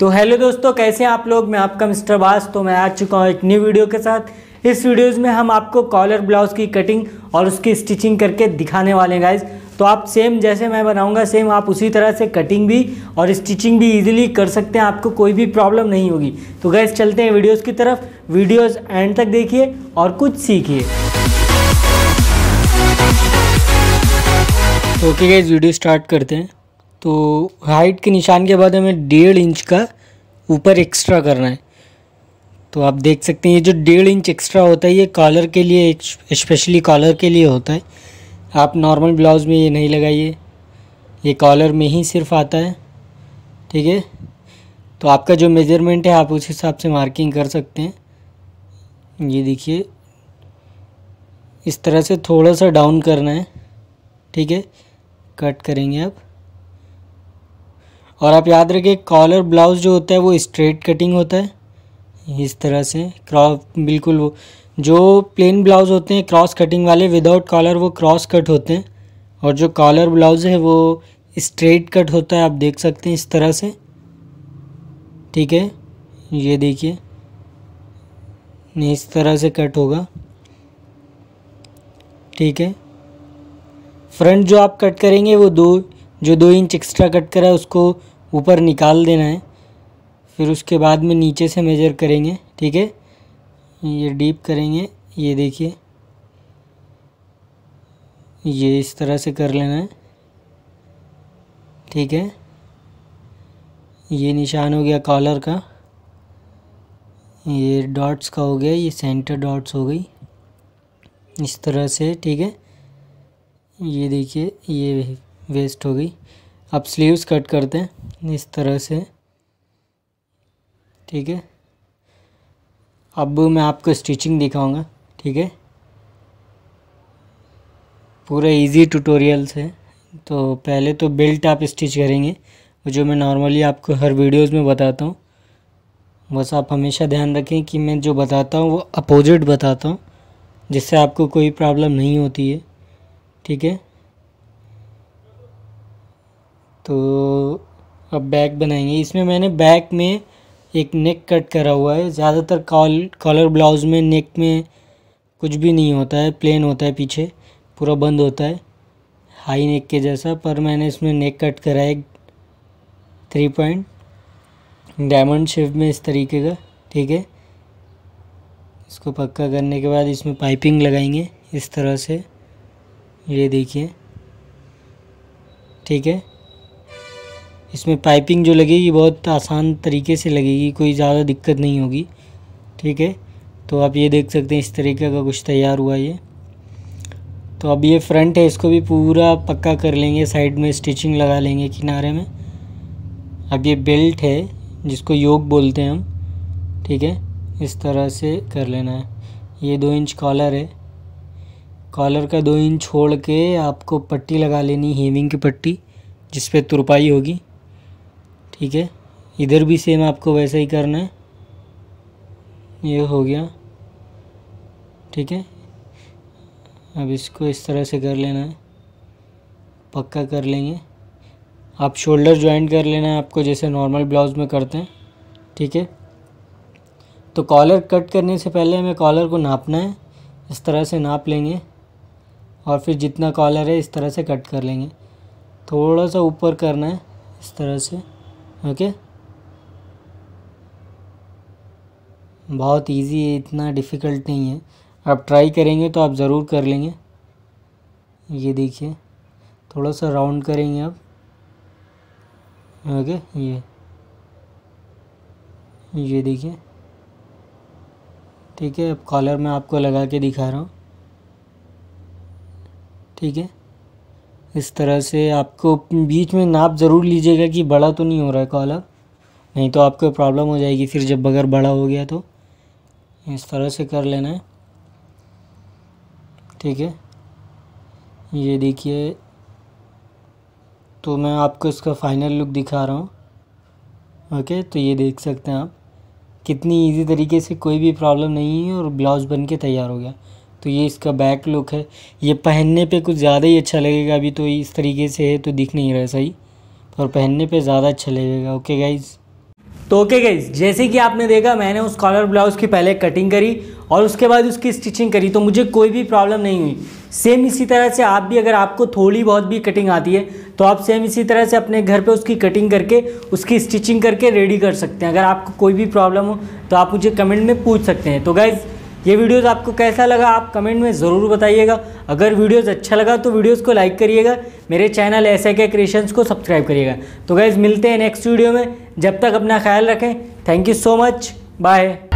तो हेलो दोस्तों कैसे हैं आप लोग मैं आपका मिस्टर बास तो मैं आ चुका हूँ एक न्यू वीडियो के साथ इस वीडियोस में हम आपको कॉलर ब्लाउज़ की कटिंग और उसकी स्टिचिंग करके दिखाने वाले हैं गाइज तो आप सेम जैसे मैं बनाऊंगा सेम आप उसी तरह से कटिंग भी और स्टिचिंग भी इजीली कर सकते हैं आपको कोई भी प्रॉब्लम नहीं होगी तो गैस चलते हैं वीडियोज़ की तरफ वीडियोज़ एंड तक देखिए और कुछ सीखिए ओके गैस वीडियो स्टार्ट करते हैं तो हाइट के निशान के बाद हमें डेढ़ इंच का ऊपर एक्स्ट्रा करना है तो आप देख सकते हैं ये जो डेढ़ इंच एक्स्ट्रा होता है ये कॉलर के लिए स्पेशली कॉलर के लिए होता है आप नॉर्मल ब्लाउज़ में ये नहीं लगाइए ये कॉलर में ही सिर्फ आता है ठीक है तो आपका जो मेजरमेंट है आप उस हिसाब से मार्किंग कर सकते हैं ये देखिए इस तरह से थोड़ा सा डाउन करना है ठीक है कट करेंगे आप और आप याद रखिए कॉलर ब्लाउज़ जो होता है वो स्ट्रेट कटिंग होता है इस तरह से क्रॉप बिल्कुल वो जो प्लेन ब्लाउज़ होते हैं क्रॉस कटिंग वाले विदाउट कॉलर वो क्रॉस कट होते हैं और जो कॉलर ब्लाउज़ है वो स्ट्रेट कट होता है आप देख सकते हैं इस तरह से ठीक है ये देखिए इस तरह से कट होगा ठीक है फ्रंट जो आप कट करेंगे वो दो जो दो इंच एक्स्ट्रा कट करा है उसको ऊपर निकाल देना है फिर उसके बाद में नीचे से मेजर करेंगे ठीक है ये डीप करेंगे ये देखिए ये इस तरह से कर लेना है ठीक है ये निशान हो गया कॉलर का ये डॉट्स का हो गया ये सेंटर डॉट्स हो गई इस तरह से ठीक है ये देखिए ये वेस्ट हो गई अब स्लीव्स कट करते हैं इस तरह से ठीक है अब मैं आपको स्टिचिंग दिखाऊंगा ठीक है पूरा इजी ट्यूटोरियल्स है तो पहले तो बेल्ट आप स्टिच करेंगे जो मैं नॉर्मली आपको हर वीडियोस में बताता हूँ बस आप हमेशा ध्यान रखें कि मैं जो बताता हूँ वो अपोजिट बताता हूँ जिससे आपको कोई प्रॉब्लम नहीं होती है ठीक है तो अब बैक बनाएंगे इसमें मैंने बैक में एक नेक कट करा हुआ है ज़्यादातर कॉल कॉलर ब्लाउज़ में नेक में कुछ भी नहीं होता है प्लेन होता है पीछे पूरा बंद होता है हाई नेक के जैसा पर मैंने इसमें नेक कट करा है थ्री पॉइंट डायमंड शेप में इस तरीके का ठीक है इसको पक्का करने के बाद इसमें पाइपिंग लगाएंगे इस तरह से ये देखिए ठीक है इसमें पाइपिंग जो लगेगी बहुत आसान तरीके से लगेगी कोई ज़्यादा दिक्कत नहीं होगी ठीक है तो आप ये देख सकते हैं इस तरीके का कुछ तैयार हुआ ये तो अब ये फ्रंट है इसको भी पूरा पक्का कर लेंगे साइड में स्टिचिंग लगा लेंगे किनारे में अब ये बेल्ट है जिसको योग बोलते हैं हम ठीक है इस तरह से कर लेना है ये दो इंच कॉलर है कॉलर का दो इंच छोड़ के आपको पट्टी लगा लेनी हेमिंग की पट्टी जिस पर तुरपाई होगी ठीक है इधर भी सेम आपको वैसा ही करना है ये हो गया ठीक है अब इसको इस तरह से कर लेना है पक्का कर लेंगे आप शोल्डर ज्वाइंट कर लेना है आपको जैसे नॉर्मल ब्लाउज में करते हैं ठीक है तो कॉलर कट करने से पहले हमें कॉलर को नापना है इस तरह से नाप लेंगे और फिर जितना कॉलर है इस तरह से कट कर लेंगे थोड़ा सा ऊपर करना है इस तरह से ओके बहुत इजी है इतना डिफ़िकल्ट नहीं है आप ट्राई करेंगे तो आप ज़रूर कर लेंगे ये देखिए थोड़ा सा राउंड करेंगे आप ओके ये ये देखिए ठीक है अब कॉलर में आपको लगा के दिखा रहा हूँ ठीक है इस तरह से आपको बीच में नाप ज़रूर लीजिएगा कि बड़ा तो नहीं हो रहा है कॉलर नहीं तो आपको प्रॉब्लम हो जाएगी फिर जब अगर बड़ा हो गया तो इस तरह से कर लेना है ठीक है ये देखिए तो मैं आपको इसका फाइनल लुक दिखा रहा हूँ ओके तो ये देख सकते हैं आप कितनी इजी तरीके से कोई भी प्रॉब्लम नहीं है और ब्लाउज बन के तैयार हो गया तो ये इसका बैक लुक है ये पहनने पे कुछ ज़्यादा ही अच्छा लगेगा अभी तो इस तरीके से है तो दिख नहीं रहा सही और पहनने पे ज़्यादा अच्छा लगेगा ओके गाइज़ तो ओके गाइज़ जैसे कि आपने देखा मैंने उस कॉलर ब्लाउज़ की पहले कटिंग करी और उसके बाद उसकी स्टिचिंग करी तो मुझे कोई भी प्रॉब्लम नहीं हुई सेम इसी तरह से आप भी अगर आपको थोड़ी बहुत भी कटिंग आती है तो आप सेम इसी तरह से अपने घर पे उसकी कटिंग करके उसकी स्टिचिंग करके रेडी कर सकते हैं अगर आपको कोई भी प्रॉब्लम हो तो आप मुझे कमेंट में पूछ सकते हैं तो गाइज़ ये वीडियोस आपको कैसा लगा आप कमेंट में ज़रूर बताइएगा अगर वीडियोस अच्छा लगा तो वीडियोस को लाइक करिएगा मेरे चैनल ऐसे के क्रिएशंस को सब्सक्राइब करिएगा तो गाइज़ मिलते हैं नेक्स्ट वीडियो में जब तक अपना ख्याल रखें thank you so much bye